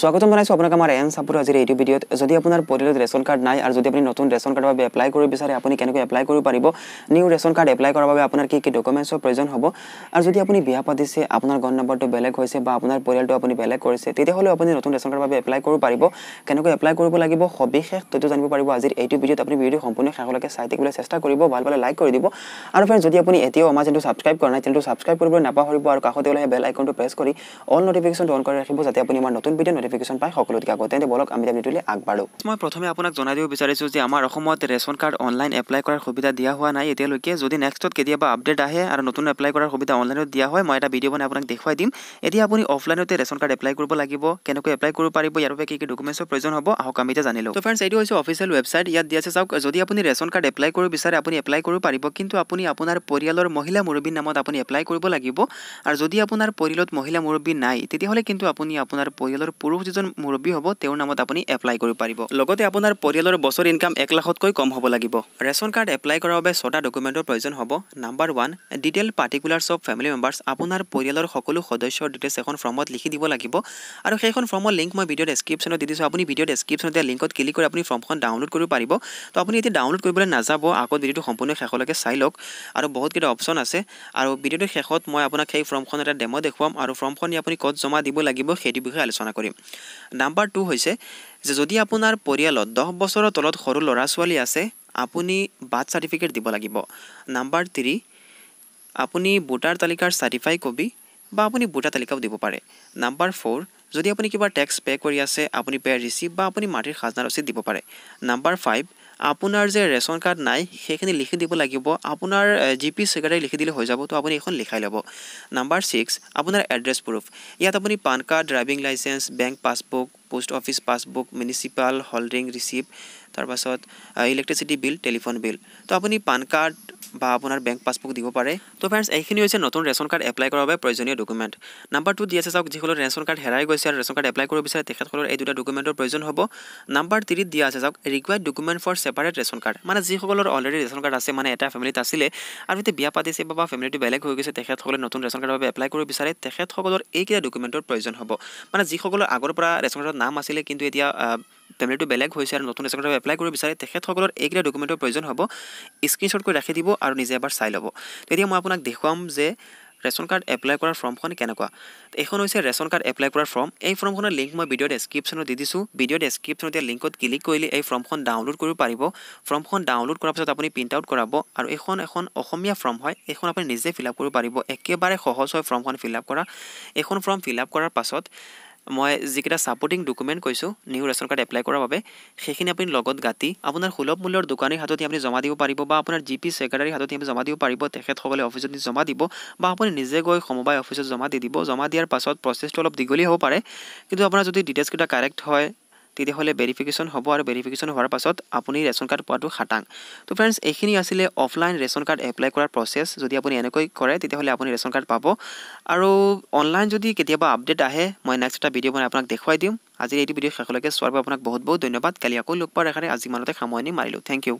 স্বাগতম জনাইছোঁ আপোনাক আমাৰ এন চাপৰ আজিৰ এইটো ভিডিঅ'ত যদি আপোনাৰ পৰিয়ালত ৰেচন কাৰ্ড নাই আৰু যদি আপুনি নতুন ৰেচন কাৰ্ডৰ বাবে এপ্লাই কৰিব বিচাৰে আপুনি কেনেকৈ এপ্লাই কৰিব পাৰিব নিউ ৰেচন কাৰ্ড এপ্লাই কৰাৰ বাবে আপোনাৰ কি কি ডকুমেণ্টছৰ প্ৰয়োজন হ'ব আৰু যদি আপুনি বিয়া পাতিছে আপোনাৰ গণ নম্বৰটো বেলেগ হৈছে বা আপোনাৰ পৰিয়ালটো আপুনি বেলেগ কৰিছে তেতিয়াহ'লেও আপুনি নতুন ৰেচন কাৰ্ডৰ বাবে এপ্লাই কৰিব পাৰিব কেনেকৈ এপ্লাই কৰিব লাগিব সবিশেষ তথ্য জানিব পাৰিব আজিৰ এইটো ভিডিঅ'ত আপুনি ভিডিঅ'টো সম্পূৰ্ণ শেষলৈকে চাই থাকিবলৈ চেষ্টা কৰিব ভাল পালে লাইক কৰি দিব আৰু ফ্ৰেণ্ড যদি আপুনি এতিয়াও আমাৰ চেনেলটো ছাবস্ক্ৰাইব কৰা নাই চেনেলটো ছাবস্ক্ৰাইব কৰিবলৈ নাপাহৰিব আৰু কাষতে বেল আইকনটো প্ৰেছ কৰি অল নটিফিকেশ্যনটো অন কৰি ৰাখিব যাতে আপুনি আমাৰ নতুন ভিডিঅ' ভেৰিফিকেশ্যন পায় সকলো টিকাকৰণ তেন্তে বলক আমি ডেটলৈ আগবাঢ়ো মই প্ৰথমে আপোনাক জনাই দিব বিচাৰিছোঁ যে আমাৰ অসমত ৰেচন কাৰ্ড অনলাইন এপ্লাই কৰাৰ সুবিধা দিয়া হোৱা নাই এতিয়ালৈকে যদি নেক্সটত কেতিয়াবা আপডেট আহে আৰু নতুন এপ্লাই কৰাৰ সুবিধা অনলাইনত দিয়া হয় মই এটা ভিডিঅ' বনাই আপোনাক দেখুৱাই দিম এতিয়া আপুনি অফলাইনতে ৰেচন কাৰ্ড এপ্লাই কৰিব লাগিব কেনেকৈ এপ্লাই কৰিব পাৰিব ইয়াৰ বাবে কি কি ডকুমেণ্টছৰ প্ৰয়োজন হ'ব আহক আমি এতিয়া জানিলোঁ ফ্ৰেণ্ড এইটো হৈছে অফিচিয়েল ৱেবছাইট ইয়াত দিয়া আছে চাওক যদি আপুনি ৰেচন কাৰ্ড এপ্লাই কৰিব বিচাৰে আপুনি এপ্লাই কৰিব পাৰিব কিন্তু আপুনি আপোনাৰ পৰিয়ালৰ মহিলা মুৰব্বীৰ নামত আপুনি এপ্লাই কৰিব লাগিব আৰু যদি আপোনাৰ পৰিয়ালত মহিলা মুৰব্বী নাই তেতিয়াহ'লে কিন্তু আপুনি আপোনাৰ পৰিয়ালৰ পুৰুষ যিজন মুৰব্বী হ'ব তেওঁৰ নামত আপুনি এপ্লাই কৰিব পাৰিব লগতে আপোনাৰ পৰিয়ালৰ বছৰ ইনকাম এক লাখতকৈ কম হ'ব লাগিব ৰেচন কাৰ্ড এপ্লাই কৰাৰ বাবে ছটা ডকুমেণ্টৰ প্ৰয়োজন হ'ব number one detail particulars of family members আপোনাৰ পৰিয়ালৰ সকলো সদস্যৰ ডিটেইলছ এখন ফৰ্মত লিখি দিব লাগিব আৰু সেইখন ফৰ্মৰ লিংক মই ভিডিঅ' ডেছক্ৰিপশ্যনত দি দিছোঁ আপুনি ভিডিঅ' ডেছক্ৰিপশ্যনতে লিংকত ক্লিক কৰি আপুনি ফৰ্মখন ডাউনলোড কৰিব পাৰিব তো আপুনি এতিয়া ডাউনলোড কৰিবলৈ নাযাব আকৌ ভিডিঅ'টো সম্পূৰ্ণ শেষলৈকে চাই লওক আৰু বহুত কেইটা অপশ্যন আছে আৰু ভিডিঅ'টোৰ শেষত মই আপোনাক সেই ফৰ্মখন এটা ডেম' দেখুৱাম আৰু ফৰ্মখন আপুনি ক'ত জমা দিব লাগিব সেইটো বিষয়ে আলোচনা কৰিম নাম্বাৰ টু হৈছে যে যদি আপোনাৰ পৰিয়ালত দহ বছৰৰ তলত সৰু ল'ৰা ছোৱালী আছে আপুনি বাৰ্থ চাৰ্টিফিকেট দিব লাগিব নাম্বাৰ থ্ৰী আপুনি ভোটাৰ তালিকাৰ চাৰ্টিফাই কবি বা আপুনি ভোটাৰ তালিকাও দিব পাৰে নাম্বাৰ ফ'ৰ যদি আপুনি কিবা টেক্স পে' কৰি আছে আপুনি পে' ৰিচিপ্ট বা আপুনি মাটিৰ খাজনা ৰচিদ দিব পাৰে নাম্বাৰ ফাইভ আপোনাৰ যে ৰেচন কাৰ্ড নাই সেইখিনি লিখি দিব লাগিব আপোনাৰ জি পি চেক্ৰেটাৰী লিখি দিলে হৈ যাব তো আপুনি এইখন লিখাই ল'ব নাম্বাৰ ছিক্স আপোনাৰ এড্ৰেছ প্ৰুফ ইয়াত আপুনি PAN card driving licence bank passbook post office passbook municipal holding receipt তাৰপাছত ইলেক্ট্ৰিচিটি বিল টেলিফোন বিল তো আপুনি পান কাৰ্ড বা আপোনাৰ বেংক পাছবুক দিব পাৰে তো ফ্ৰেণ্ডছ এইখিনি হৈছে নতুন ৰেচন কাৰ্ড এপ্লাই কৰাৰ বাবে প্ৰয়োজনীয় ডকুমেণ্ট নাম্বাৰ টু দি আছে চাওক যিসকলৰ ৰেচন কাৰ্ড হেৰাই গৈছে আৰু ৰেচন কাৰ্ড এপ্লাই কৰিব বিচাৰে তেখেতসকলৰ এই দুটা ডকুমেণ্টৰ প্ৰয়োজন হ'ব নাম্বাৰ থ্ৰীত দিয়া আছে চাওক required document for separate ration card মানে যিসকলৰ অলৰেডি ৰেচন কাৰ্ড আছে মানে এটা ফেমিলিত আছিলে আৰু এতিয়া বিয়া পাতিছে বা ফেমিলিটো বেলেগ হৈ গৈছে তেখেতসকলে নতুন ৰেচন কাৰ্ডৰ বাবে এপ্লাই কৰিব বিচাৰে তেখেতসকলৰ এইকেইটা ডকুমেণ্টৰ প্ৰয়োজন হ'ব মানে যিসকলৰ আগৰ পৰা ৰেচন কাৰ্ডত এটা নাম আছিলে কিন্তু এতিয়া ফেমিলিটো বেলেগ হৈছে আৰু নতুন ৰেচন কাৰ্ড এপ্লাই কৰিব বিচাৰে তেখেতসকলৰ এইকেইটা ডকুমেণ্টৰ প্ৰয়োজন হ'ব স্ক্ৰীণশ্বট কৰি ৰাখি দিব আৰু নিজে এবাৰ চাই ল'ব তেতিয়া মই আপোনাক দেখুৱাম যে ৰেচন কাৰ্ড এপ্লাই কৰাৰ ফৰ্মখন কেনেকুৱা এইখন হৈছে ৰেচন কাৰ্ড এপ্লাই কৰাৰ ফৰ্ম এই ফৰ্মখনৰ লিংক মই ভিডিঅ' ডেছক্ৰিপশ্যনত দি দিছোঁ ভিডিঅ' ডেছক্ৰিপশ্যনত এতিয়া লিংকত ক্লিক কৰিলে এই ফৰ্মখন ডাউনলোড কৰিব পাৰিব ফৰ্মখন ডাউনলোড কৰাৰ পিছত আপুনি প্ৰিণ্ট আউট কৰাব আৰু এইখন এখন অসমীয়া ফৰ্ম হয় এইখন আপুনি নিজে ফিল আপ কৰিব পাৰিব একেবাৰে সহজ হয় ফৰ্মখন ফিল আপ কৰা এইখন ফৰ্ম ফিল আপ কৰাৰ পাছত মই যিকেইটা ছাপৰ্টিং ডকুমেণ্ট কৈছোঁ নিউ ৰেচন কাৰ্ড এপ্লাই কৰাৰ বাবে সেইখিনি আপুনি লগত গাতি আপোনাৰ সুলভ মূল্যৰ দোকানীৰ হাততে আপুনি জমা দিব পাৰিব বা আপোনাৰ জি পি চেক্ৰেটাৰীৰ হাততে আপুনি জমা দিব পাৰিব তেখেতসকলে অফিচত নি জমা দিব বা আপুনি নিজে গৈ সমবায় অফিচত জমা দি দিব জমা দিয়াৰ পাছত প্ৰচেছটো অলপ দীঘলীয়া হ'ব পাৰে কিন্তু আপোনাৰ যদি ডিটেইলছকেইটা কাৰেক্ট হয় তেতিয়াহ'লে ভেৰিফিকেশ্যন হ'ব আৰু ভেৰিফিকেশ্যন হোৱাৰ পাছত আপুনি ৰেচন কাৰ্ড পোৱাটো খাটাং তো ফ্ৰেণ্ডছ এইখিনি আছিলে অফলাইন ৰেচন কাৰ্ড এপ্লাই কৰাৰ প্ৰচেছ যদি আপুনি এনেকৈ কৰে তেতিয়াহ'লে আপুনি ৰেচন কাৰ্ড পাব আৰু অনলাইন যদি কেতিয়াবা আপডেট আহে মই নেক্সট এটা ভিডিঅ' বনাই আপোনাক দেখুৱাই দিম আজিৰ এইটো ভিডিঅ' শেষলৈকে চোৱাৰ বাবে আপোনাক বহুত বহুত ধন্যবাদ কালি আকৌ লগ পোৱাৰ এখানে আজি মানতে সামৰণি মাৰিলোঁ থেংক ইউ